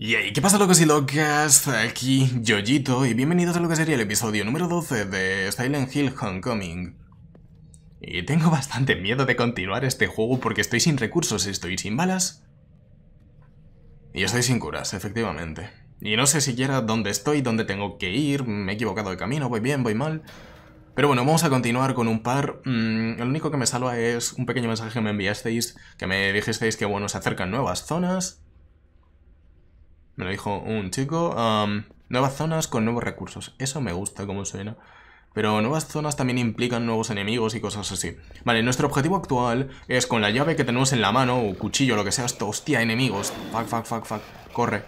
Yay, ¿qué pasa locos y locas? Aquí Yoyito y bienvenidos a lo que sería el episodio número 12 de Silent Hill Homecoming. Y tengo bastante miedo de continuar este juego porque estoy sin recursos, estoy sin balas. Y estoy sin curas, efectivamente. Y no sé siquiera dónde estoy, dónde tengo que ir, me he equivocado de camino, voy bien, voy mal. Pero bueno, vamos a continuar con un par. Mm, el lo único que me salva es un pequeño mensaje que me enviasteis, que me dijisteis que bueno, se acercan nuevas zonas me lo dijo un chico. Um, nuevas zonas con nuevos recursos. Eso me gusta como suena. Pero nuevas zonas también implican nuevos enemigos y cosas así. Vale, nuestro objetivo actual es con la llave que tenemos en la mano, o cuchillo, lo que sea, esto, hostia, enemigos. Fuck, fuck, fuck, fuck. Corre.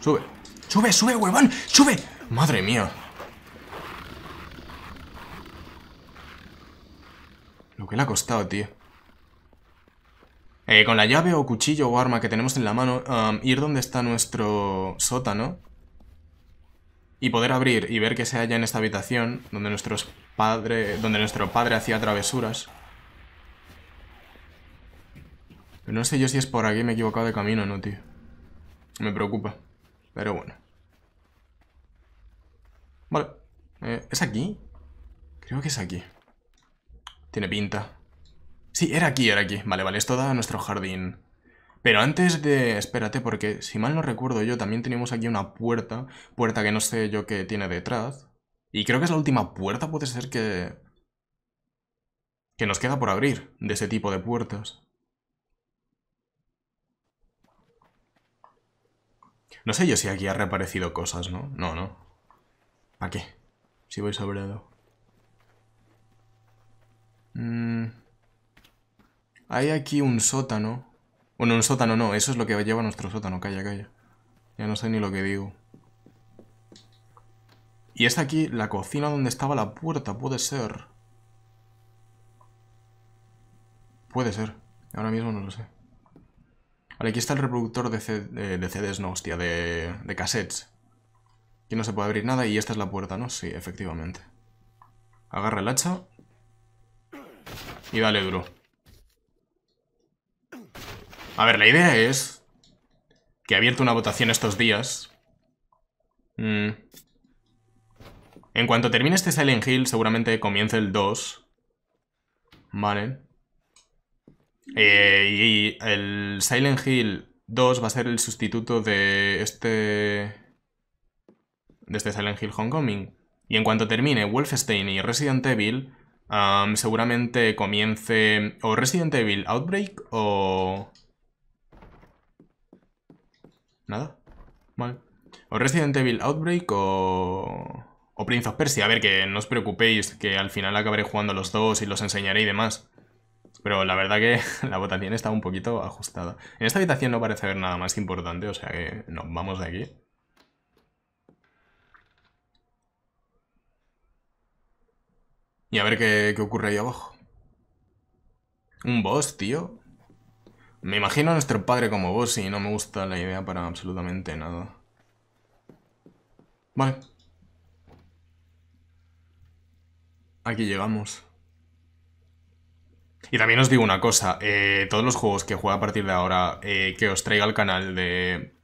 Sube. Sube, sube, huevón. Sube. Madre mía. Lo que le ha costado, tío. Eh, con la llave o cuchillo o arma que tenemos en la mano, ir donde está nuestro sótano y poder abrir y ver que se halla en esta habitación donde, nuestros padre, donde nuestro padre hacía travesuras. Pero no sé yo si es por aquí me he equivocado de camino no, tío. Me preocupa. Pero bueno. Vale. Eh, ¿Es aquí? Creo que es aquí. Tiene pinta. Sí, era aquí, era aquí. Vale, vale, esto da a nuestro jardín. Pero antes de... Espérate, porque si mal no recuerdo yo, también tenemos aquí una puerta. Puerta que no sé yo qué tiene detrás. Y creo que es la última puerta, puede ser que... Que nos queda por abrir, de ese tipo de puertas. No sé yo si aquí ha reaparecido cosas, ¿no? No, no. ¿Para qué? Si voy a Mmm... Hay aquí un sótano. Bueno, un sótano no, eso es lo que lleva nuestro sótano. Calla, calla. Ya no sé ni lo que digo. Y es aquí la cocina donde estaba la puerta, puede ser. Puede ser. Ahora mismo no lo sé. Vale, aquí está el reproductor de, CDs, no, hostia, de, de cassettes. Aquí no se puede abrir nada y esta es la puerta, ¿no? Sí, efectivamente. Agarra el hacha. Y dale duro. A ver, la idea es que ha abierto una votación estos días. Mm. En cuanto termine este Silent Hill, seguramente comience el 2. Vale. Eh, y el Silent Hill 2 va a ser el sustituto de este... De este Silent Hill Homecoming. Y en cuanto termine Wolfenstein y Resident Evil, seguramente comience o Resident Evil Outbreak o... Nada. Vale. O Resident Evil Outbreak o... O Prince of Persia. A ver, que no os preocupéis, que al final acabaré jugando los dos y los enseñaré y demás. Pero la verdad que la votación está un poquito ajustada. En esta habitación no parece haber nada más importante, o sea que nos vamos de aquí. Y a ver qué, qué ocurre ahí abajo. Un boss, tío. Me imagino a nuestro padre como vos y no me gusta la idea para absolutamente nada. Vale. Aquí llegamos. Y también os digo una cosa, eh, todos los juegos que juegue a partir de ahora, eh, que os traiga al canal de,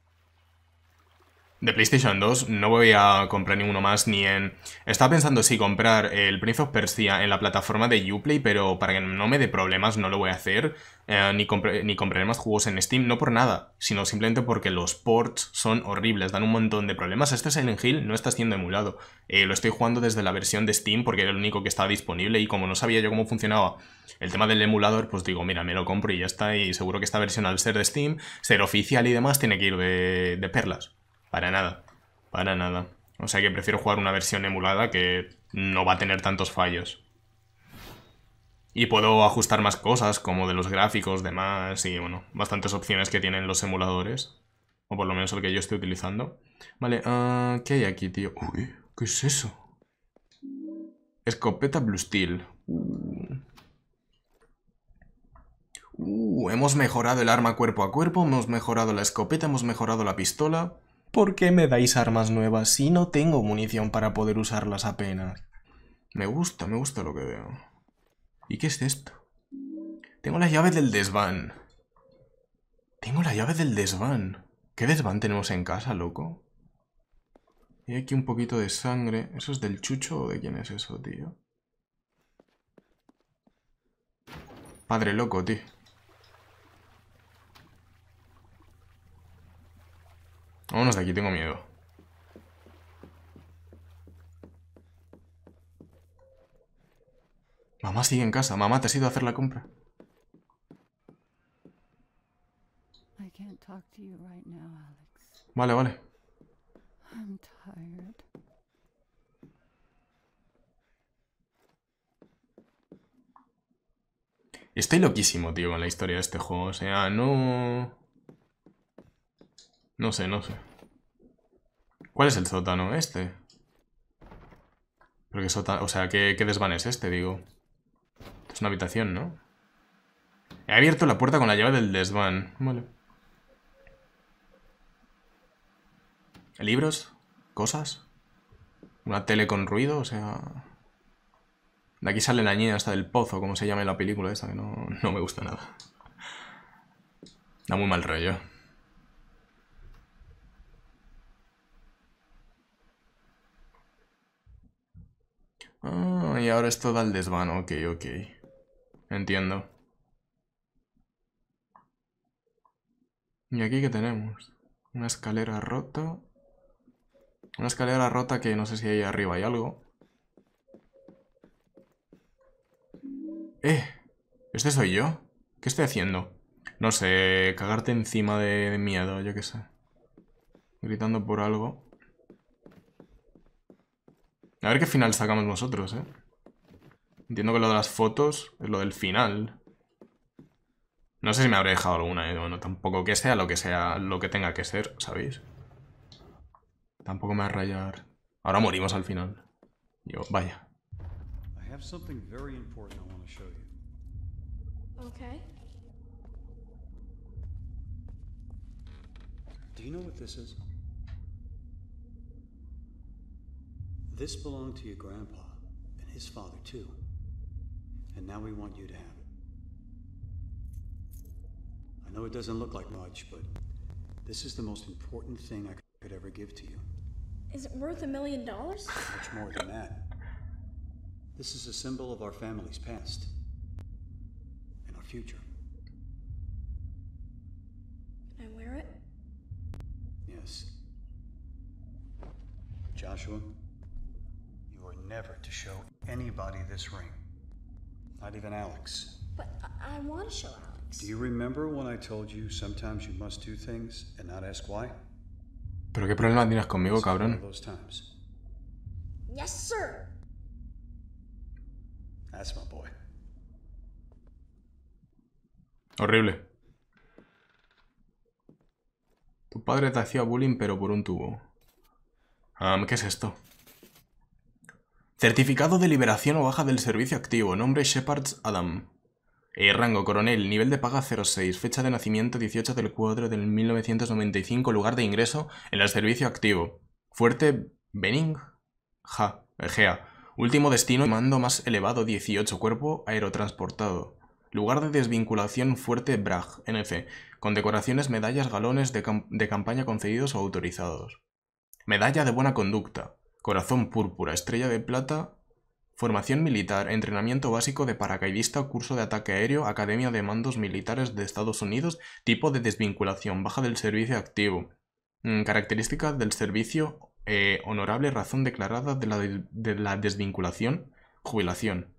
de PlayStation 2 no voy a comprar ninguno más ni en... Estaba pensando si comprar el Prince of Persia en la plataforma de Uplay, pero para que no me dé problemas no lo voy a hacer, eh, ni, comprar ni compraré más juegos en Steam, no por nada, sino simplemente porque los ports son horribles, dan un montón de problemas. Este Silent Hill no está siendo emulado, eh, lo estoy jugando desde la versión de Steam porque era el único que estaba disponible y como no sabía yo cómo funcionaba el tema del emulador, pues digo, mira, me lo compro y ya está, y seguro que esta versión al ser de Steam, ser oficial y demás, tiene que ir de, de perlas. Para nada. Para nada. O sea que prefiero jugar una versión emulada que no va a tener tantos fallos. Y puedo ajustar más cosas, como de los gráficos, demás, y bueno, bastantes opciones que tienen los emuladores. O por lo menos el que yo estoy utilizando. Vale, ah, ¿qué hay aquí, tío? Uy, ¿qué es eso? Escopeta Blue Steel. Uh, hemos mejorado el arma cuerpo a cuerpo, hemos mejorado la escopeta, hemos mejorado la pistola. ¿Por qué me dais armas nuevas si no tengo munición para poder usarlas apenas? Me gusta, me gusta lo que veo. ¿Y qué es esto? Tengo la llave del desván. Tengo la llave del desván. ¿Qué desván tenemos en casa, loco? Y aquí un poquito de sangre. ¿Eso es del chucho o de quién es eso, tío? Padre loco, tío. Vámonos de aquí, tengo miedo. Mamá sigue en casa. Mamá, ¿te has ido a hacer la compra? Vale, vale. Estoy loquísimo, tío, con la historia de este juego. O sea, no... No sé, no sé. ¿Cuál es el sótano? Este. ¿Pero Porque sótano... O sea, ¿qué, ¿qué desván es este, digo? es una habitación, ¿no? He abierto la puerta con la llave del desván. Vale. ¿Libros? ¿Cosas? Una tele con ruido, o sea... De aquí sale la niña hasta del pozo, como se llame la película esa, que no, no me gusta nada. Da muy mal rollo. Ah, y ahora esto da el desván, ok, ok. Entiendo. ¿Y aquí qué tenemos? Una escalera rota. Una escalera rota que no sé si ahí arriba hay algo. ¡Eh! ¿Este soy yo? ¿Qué estoy haciendo? No sé, cagarte encima de, de miedo, yo qué sé. Gritando por algo. A ver qué final sacamos nosotros, ¿eh? Entiendo que lo de las fotos es lo del final. No sé si me habré dejado alguna, ¿eh? Bueno, tampoco que sea lo que sea, lo que tenga que ser, ¿sabéis? Tampoco me va a rayar. Ahora morimos al final. Yo, vaya. This belonged to your grandpa and his father, too. And now we want you to have it. I know it doesn't look like much, but this is the most important thing I could ever give to you. Is it worth a million dollars? Much more than that. This is a symbol of our family's past and our future. Can I wear it? Yes. Joshua? never to show anybody this ring. Not even Alex. But I, I want to show Alex. Do you remember when I told you sometimes you must do things and not ask why? Pero qué problema tienes conmigo, cabrón. Those times. Yes, sir. That's my boy. Horrible. Tu padre te hacía bullying pero por un tubo. Um, ¿Qué es esto? Certificado de liberación o baja del servicio activo. Nombre Shepard Adam. Eh, rango, coronel, nivel de paga 06, fecha de nacimiento 18 del cuadro del 1995, lugar de ingreso en el servicio activo. Fuerte Benning, Ja, Egea. Eh, Último destino, mando más elevado 18, cuerpo aerotransportado. Lugar de desvinculación Fuerte Brag, NF. con decoraciones, medallas, galones de campaña concedidos o autorizados. Medalla de buena conducta. Corazón Púrpura, Estrella de Plata, Formación Militar, Entrenamiento Básico de Paracaidista, Curso de Ataque Aéreo, Academia de Mandos Militares de Estados Unidos, Tipo de Desvinculación, Baja del Servicio Activo, mm, característica del Servicio, eh, Honorable Razón Declarada de la, Desvinculación, Jubilación.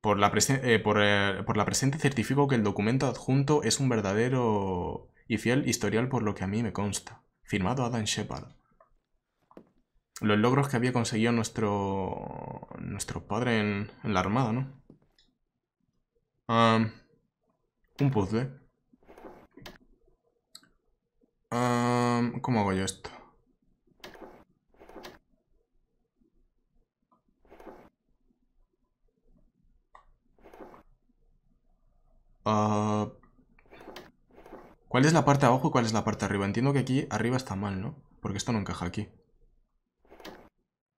Por la, eh, eh, por la presente certifico que el documento adjunto es un verdadero y fiel historial por lo que a mí me consta. Firmado Adam Shepard los logros que había conseguido nuestro, nuestro padre en, la armada, ¿no? un puzzle. ¿Cómo hago yo esto? Ah, ¿Cuál es la parte de abajo y cuál es la parte de arriba? Entiendo que aquí arriba está mal, ¿no? Porque esto no encaja aquí.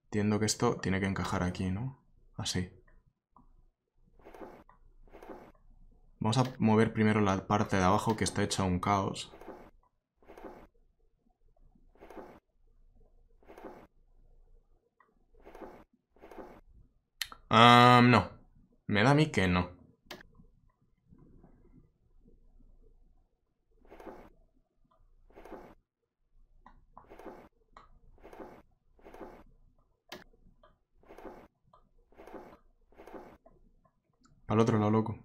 Entiendo que esto tiene que encajar aquí, ¿no? Así. Vamos a mover primero la parte de abajo que está hecha un caos. no. Me da a mí que no. Al otro lado, loco.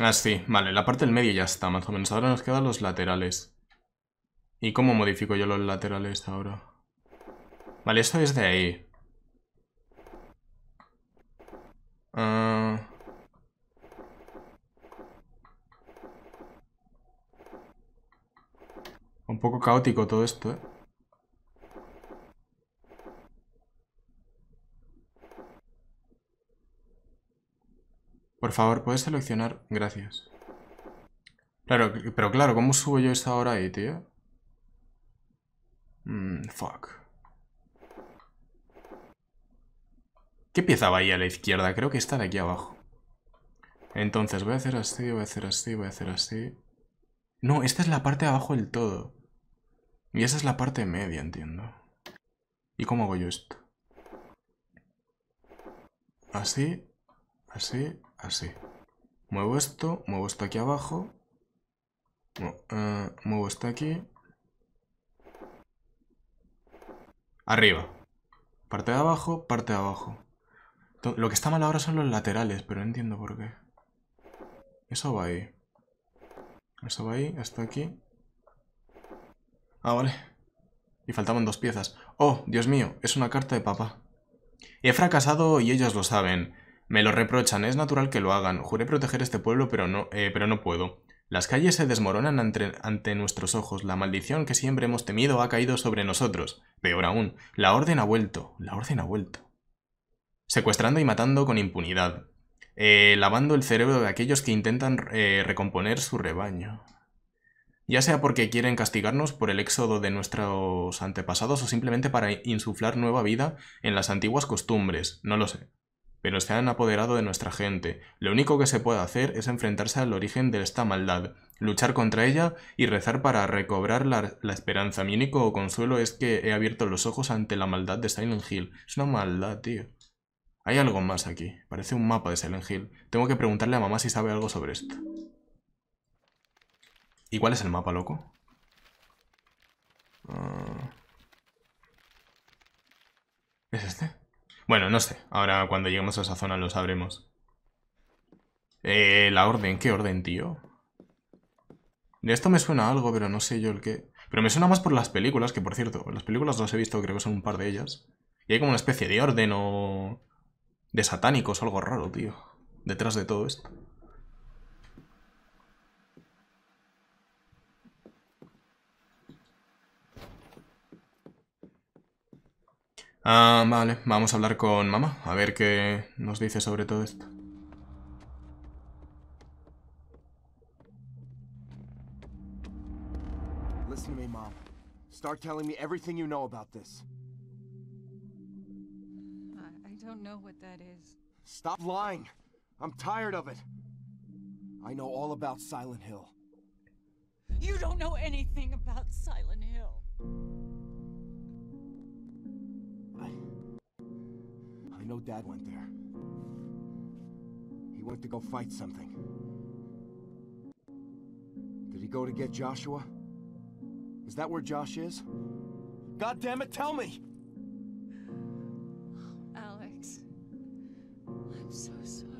Ah, sí. Vale, la parte del medio ya está, más o menos. Ahora nos quedan los laterales. ¿Y cómo modifico yo los laterales ahora? Vale, esto es de ahí. Ah. Un poco caótico todo esto, ¿eh? Por favor, ¿puedes seleccionar? Gracias. Claro, pero claro, ¿cómo subo yo esta ahora ahí, tío? Mmm, fuck. ¿Qué pieza va ahí a la izquierda? Creo que está de aquí abajo. Entonces, voy a hacer así, voy a hacer así, voy a hacer así. No, esta es la parte de abajo del todo. Y esa es la parte media, entiendo. ¿Y cómo hago yo esto? Así, así, así. Muevo esto, muevo esto aquí abajo. Eh, muevo esto aquí. Arriba. Parte de abajo, parte de abajo. Lo que está mal ahora son los laterales, pero no entiendo por qué. Eso va ahí. Eso va ahí, hasta aquí. Ah, vale. Y faltaban dos piezas. Oh, Dios mío, es una carta de papá. He fracasado y ellos lo saben. Me lo reprochan, es natural que lo hagan. Juré proteger este pueblo, pero no, eh, pero no puedo. Las calles se desmoronan ante, nuestros ojos, la maldición que siempre hemos temido ha caído sobre nosotros. Peor aún, la orden ha vuelto, la orden ha vuelto. Secuestrando y matando con impunidad. Eh, lavando el cerebro de aquellos que intentan eh, recomponer su rebaño. Ya sea porque quieren castigarnos por el éxodo de nuestros antepasados o simplemente para insuflar nueva vida en las antiguas costumbres, no lo sé pero se han apoderado de nuestra gente. Lo único que se puede hacer es enfrentarse al origen de esta maldad, luchar contra ella y rezar para recobrar la, esperanza. Mi único consuelo es que he abierto los ojos ante la maldad de Silent Hill. Es una maldad, tío. Hay algo más aquí. Parece un mapa de Silent Hill. Tengo que preguntarle a mamá si sabe algo sobre esto. ¿Y cuál es el mapa, loco? Ah. ¿Es este? Bueno, no sé. Ahora cuando lleguemos a esa zona lo sabremos. Eh, la orden. ¿Qué orden, tío? De esto me suena algo, pero no sé yo el qué. Pero me suena más por las películas, que por cierto, las películas las he visto, creo que son un par de ellas. Y hay como una especie de orden o... de satánicos algo raro, tío. Detrás de todo esto. Ah, vale, vamos a hablar con mamá, a ver qué nos dice sobre todo esto. Listen to me, mom. Start telling me everything you know about this. I don't know what that is. Stop lying. I'm tired of it. I know all about Silent Hill. You don't know anything about Silent Hill. know Dad went there. He went to go fight something. Did he go to get Joshua? Is that where Josh is? God damn it, tell me! Oh, Alex. I'm so sorry.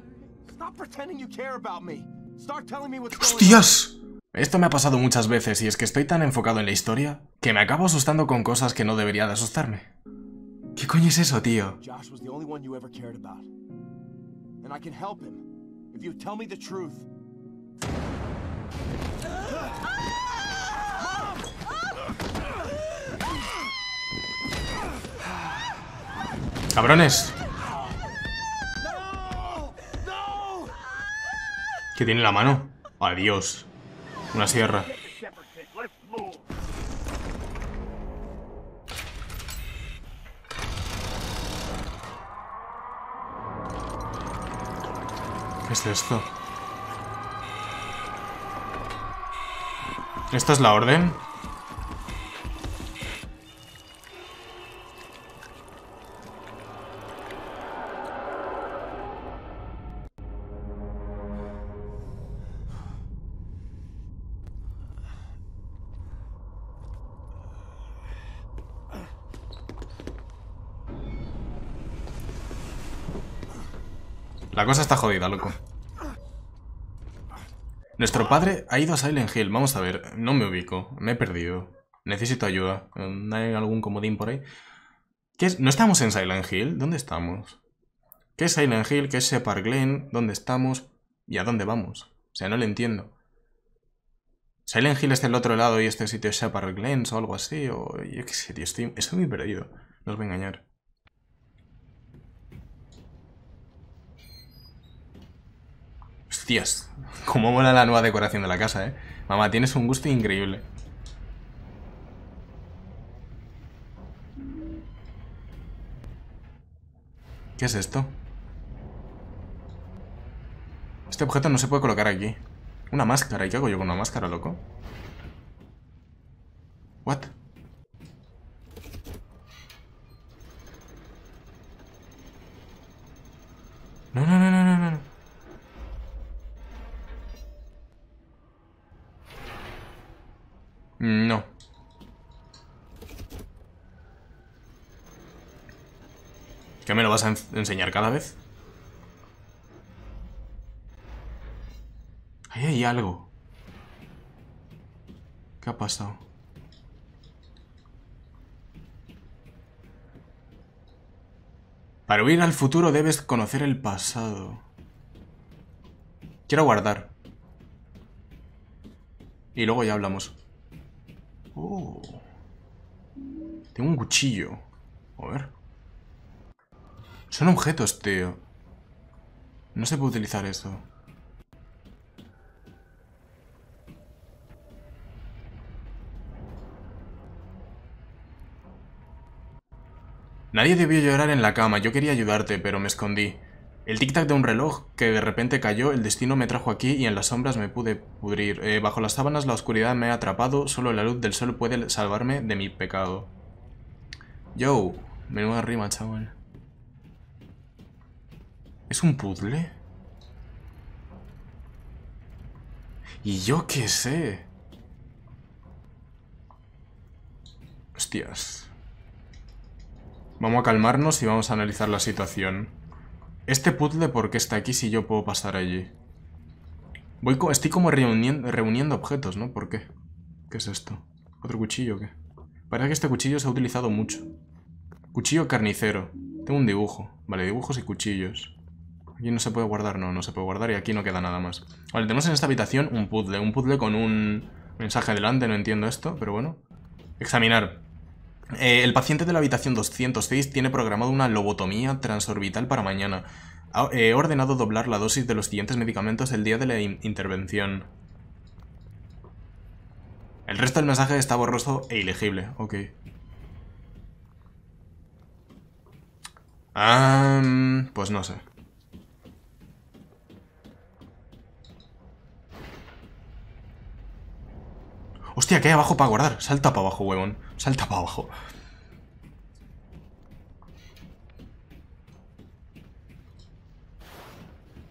Stop pretending you care about me. Start telling me what's going ¡Hostias! Esto me ha pasado muchas veces y es que estoy tan enfocado en la historia que me acabo asustando con cosas que no debería de asustarme. ¿Qué coño es eso, tío? Josh was the only one you ever cared about. And I can help him if you tell me the truth. Cabrones. ¿Qué tiene en la mano? Adiós. Una sierra. es esto? ¿Esta es la orden? La cosa está jodida, loco. Nuestro padre ha ido a Silent Hill. Vamos a ver, no me ubico, me he perdido. Necesito ayuda. ¿Hay algún comodín por ahí? ¿Qué ¿No estamos en Silent Hill? ¿Dónde estamos? ¿Qué es Silent Hill? ¿Qué es Shepard Glen? ¿Dónde estamos? ¿Y a dónde vamos? O sea, no lo entiendo. Silent Hill está del otro lado y este sitio es Shepard Glen o algo así, o yo qué estoy muy perdido, no os voy a engañar. Hostias, cómo mola la nueva decoración de la casa, ¿eh? Mamá, tienes un gusto increíble. ¿Qué es esto? Este objeto no se puede colocar aquí. Una máscara. ¿Y qué hago yo con una máscara, loco? What? Mm, no. ¿Qué me lo vas a enseñar cada vez? Ahí hay algo. ¿Qué ha pasado? Para huir al futuro debes conocer el pasado. Quiero guardar. Y luego ya hablamos. Oh. Tengo un cuchillo. A ver. Son objetos, tío. No se puede utilizar esto. Nadie debió llorar en la cama. Yo quería ayudarte, pero me escondí. El tic-tac de un reloj que de repente cayó, el destino me trajo aquí y en las sombras me pude pudrir. Eh, bajo las sábanas la oscuridad me ha atrapado, solo la luz del sol puede salvarme de mi pecado. Yo, menuda rima, chaval. ¿Es un puzzle? Y yo qué sé. Hostias. Vamos a calmarnos y vamos a analizar la situación. Este puzzle, ¿por qué está aquí si yo puedo pasar allí? Voy estoy como reuniendo, reuniendo objetos, ¿no? ¿Por qué? ¿Qué es esto? ¿Otro cuchillo o qué? Parece que este cuchillo se ha utilizado mucho. Cuchillo carnicero. Tengo un dibujo. Vale, dibujos y cuchillos. Aquí no se puede guardar, no, no se puede guardar y aquí no queda nada más. Vale, tenemos en esta habitación un puzzle. Un puzzle con un mensaje adelante, no entiendo esto, pero bueno. Examinar. Eh, el paciente de la habitación 206 tiene programado una lobotomía transorbital para mañana. Eh, he ordenado doblar la dosis de los siguientes medicamentos el día de la intervención. El resto del mensaje está borroso e ilegible. Ok. pues no sé. Hostia, que hay abajo para guardar. Salta para abajo, huevón. Salta para abajo.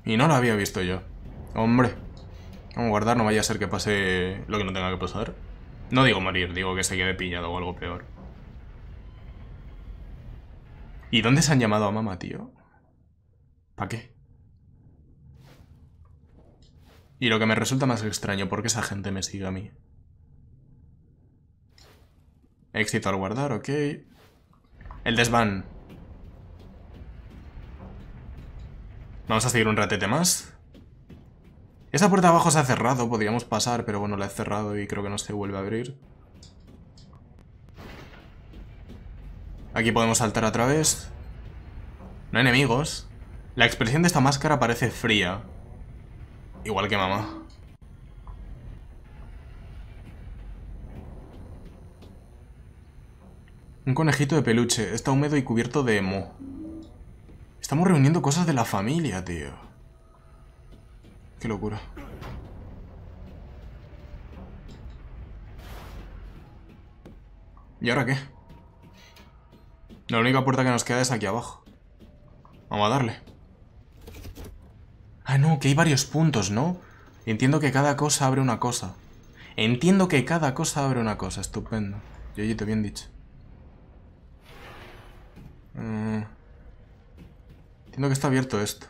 Y no lo había visto yo. Hombre. Vamos a guardar, no vaya a ser que pase lo que no tenga que pasar. No digo morir, digo que se quede piñado o algo peor. ¿Y dónde se han llamado a mamá, tío? ¿Para qué? Y lo que me resulta más extraño, ¿por qué esa gente me sigue a mí? Éxito al guardar, ok. El desván. Vamos a seguir un ratete más. Esa puerta abajo se ha cerrado, podríamos pasar, pero bueno, la he cerrado y creo que no se vuelve a abrir. Aquí podemos saltar a través. No hay enemigos. La expresión de esta máscara parece fría. Igual que mamá. Un conejito de peluche. Está húmedo y cubierto de mo. Estamos reuniendo cosas de la familia, tío. Qué locura. ¿Y ahora qué? La única puerta que nos queda es aquí abajo. Vamos a darle. Ah, no, que hay varios puntos, ¿no? Entiendo que cada cosa abre una cosa. Entiendo que cada cosa abre una cosa. Estupendo. Yo, yo bien dicho. Mm. entiendo que está abierto esto.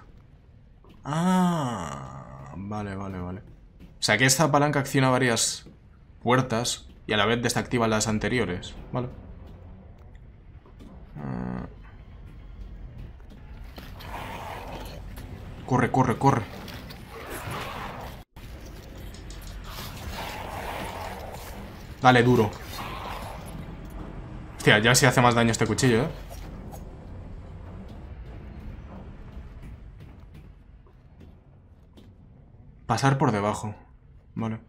Ah, vale, vale, vale. O sea que esta palanca acciona varias puertas y a la vez desactiva las anteriores. Vale. Ah. corre, corre, corre. Dale, duro. Hostia, ya si hace más daño este cuchillo, ¿eh? Pasar por debajo. Vale.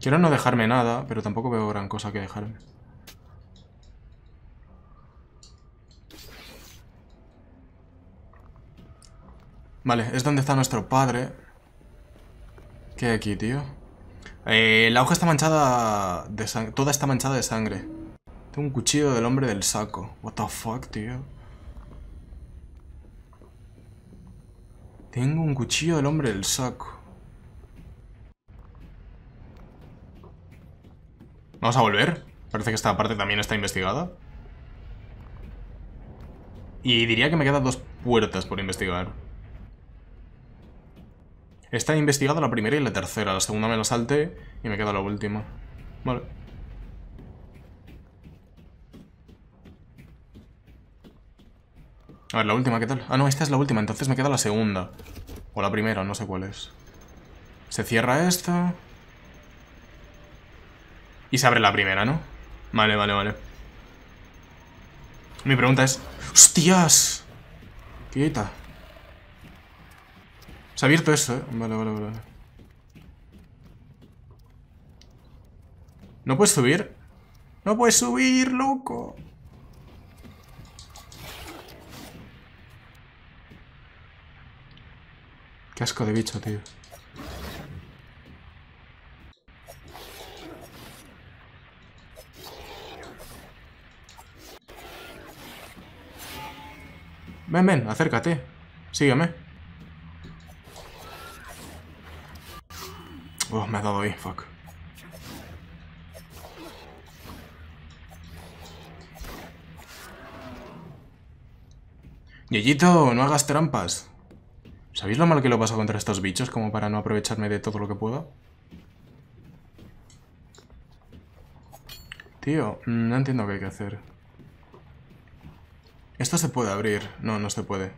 Quiero no dejarme nada, pero tampoco veo gran cosa que dejarme. Vale, es donde está nuestro padre. ¿Qué hay aquí, tío? Eh, la hoja está manchada de sangre. Toda está manchada de sangre. Tengo un cuchillo del hombre del saco. What the fuck, tío. Tengo un cuchillo del hombre del saco. Vamos a volver. Parece que esta parte también está investigada. Y diría que me quedan dos puertas por investigar. Está investigado la primera y la tercera. La segunda me la salte y me queda la última. Vale. A ver, la última, ¿qué tal? Ah, no, esta es la última, entonces me queda la segunda. O la primera, no sé cuál es. Se cierra esta. Y se abre la primera, ¿no? Vale, vale, vale. Mi pregunta es... ¡Hostias! Quieta. Se ha abierto eso, ¿eh? Vale, vale, vale. ¿No puedes subir? ¡No puedes subir, loco! Qué asco de bicho, tío. Ven, ven, acércate. Sígueme. Oh, me ha dado ahí, fuck. no hagas trampas. ¿Sabéis lo mal que lo paso contra estos bichos como para no aprovecharme de todo lo que puedo? Tío, mm, no entiendo qué hay que hacer. Esto se puede abrir. No, no se puede.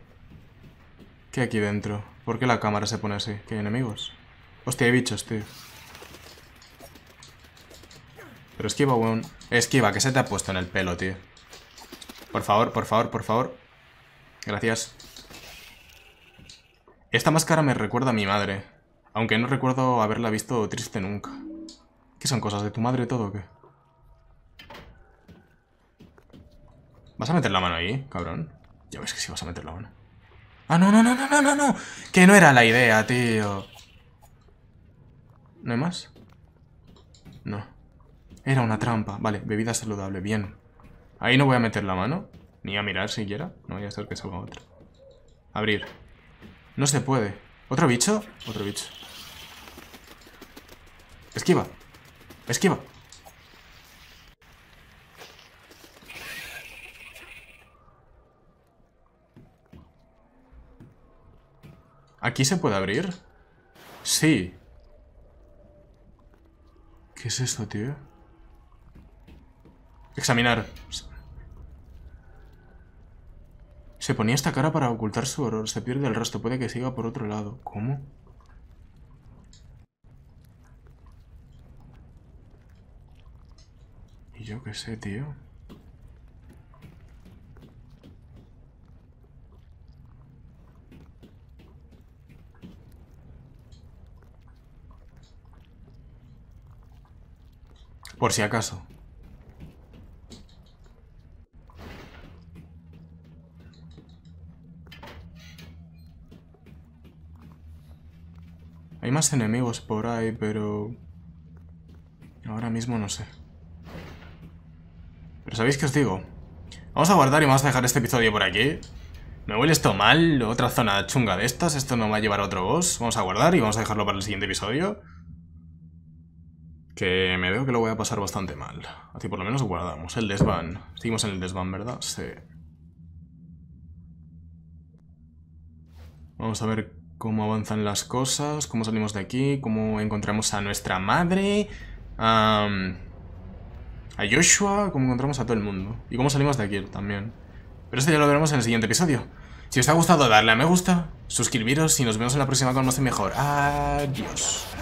¿Qué hay aquí dentro? ¿Por qué la cámara se pone así? ¿Que hay enemigos? Hostia, hay bichos, tío. Pero esquiva, weón. Esquiva, que se te ha puesto en el pelo, tío. Por favor, por favor, por favor. Gracias. Esta máscara me recuerda a mi madre. Aunque no recuerdo haberla visto triste nunca. ¿Qué son cosas de tu madre todo o qué? ¿Vas a meter la mano ahí, cabrón? Ya ves que sí vas a meter la mano. ¡Ah, no, no, no, no, no, no! no! Que no era la idea, tío. ¿No hay más? No. Era una trampa. Vale, bebida saludable, bien. Ahí no voy a meter la mano. Ni a mirar siquiera. No voy a hacer que salga otro. Abrir. No se puede. ¿Otro bicho? Otro bicho. Esquiva. Esquiva. ¿Aquí se puede abrir? Sí. ¿Qué es esto, tío? Examinar. Se ponía esta cara para ocultar su horror. Se pierde el rastro. Puede que siga por otro lado. ¿Cómo? Y yo qué sé, tío. Por si acaso. Hay más enemigos por ahí, pero... Ahora mismo no sé. Pero ¿sabéis qué os digo? Vamos a guardar y vamos a dejar este episodio por aquí. Me huele esto mal, otra zona chunga de estas, esto no va a llevar a otro boss. Vamos a guardar y vamos a dejarlo para el siguiente episodio. Que me veo que lo voy a pasar bastante mal. Así por lo menos guardamos el desván. Seguimos en el desván, ¿verdad? Sí. Vamos a ver cómo avanzan las cosas, cómo salimos de aquí, cómo encontramos a nuestra madre, a, a Joshua, cómo encontramos a todo el mundo. Y cómo salimos de aquí también. Pero esto ya lo veremos en el siguiente episodio. Si os ha gustado, darle a me gusta, suscribiros y nos vemos en la próxima con más y mejor. Adiós.